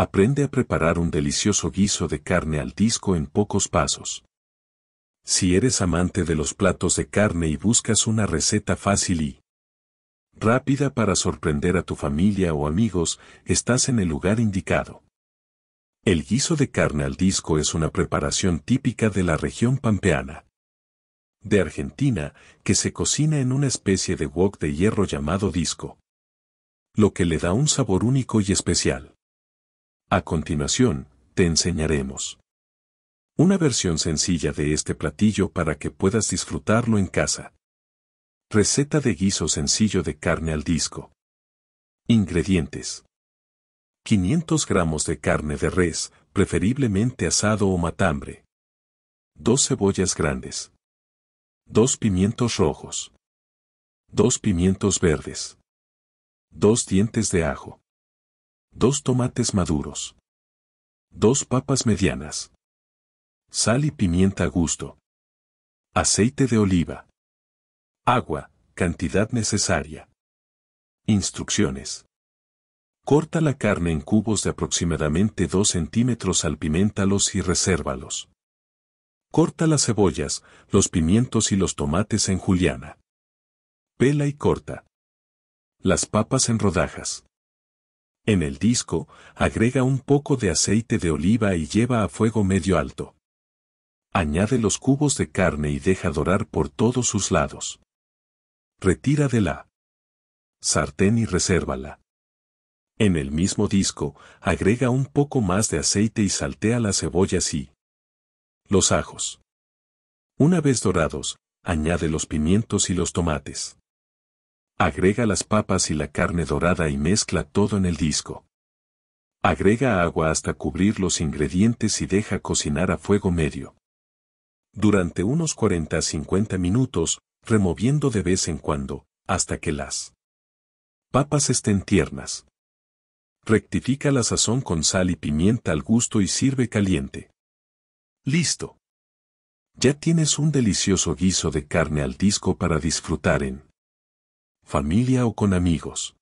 Aprende a preparar un delicioso guiso de carne al disco en pocos pasos. Si eres amante de los platos de carne y buscas una receta fácil y rápida para sorprender a tu familia o amigos, estás en el lugar indicado. El guiso de carne al disco es una preparación típica de la región pampeana de Argentina que se cocina en una especie de wok de hierro llamado disco, lo que le da un sabor único y especial. A continuación, te enseñaremos una versión sencilla de este platillo para que puedas disfrutarlo en casa. Receta de guiso sencillo de carne al disco. Ingredientes. 500 gramos de carne de res, preferiblemente asado o matambre. dos cebollas grandes. dos pimientos rojos. dos pimientos verdes. dos dientes de ajo dos tomates maduros, dos papas medianas, sal y pimienta a gusto, aceite de oliva, agua, cantidad necesaria. Instrucciones. Corta la carne en cubos de aproximadamente 2 centímetros, pimentalos y resérvalos. Corta las cebollas, los pimientos y los tomates en juliana. Pela y corta. Las papas en rodajas. En el disco, agrega un poco de aceite de oliva y lleva a fuego medio alto. Añade los cubos de carne y deja dorar por todos sus lados. Retira de la sartén y resérvala. En el mismo disco, agrega un poco más de aceite y saltea las cebollas y los ajos. Una vez dorados, añade los pimientos y los tomates. Agrega las papas y la carne dorada y mezcla todo en el disco. Agrega agua hasta cubrir los ingredientes y deja cocinar a fuego medio. Durante unos 40 a 50 minutos, removiendo de vez en cuando, hasta que las papas estén tiernas. Rectifica la sazón con sal y pimienta al gusto y sirve caliente. Listo. Ya tienes un delicioso guiso de carne al disco para disfrutar en familia o con amigos.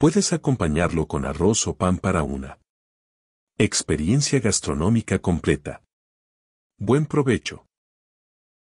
Puedes acompañarlo con arroz o pan para una experiencia gastronómica completa. Buen provecho.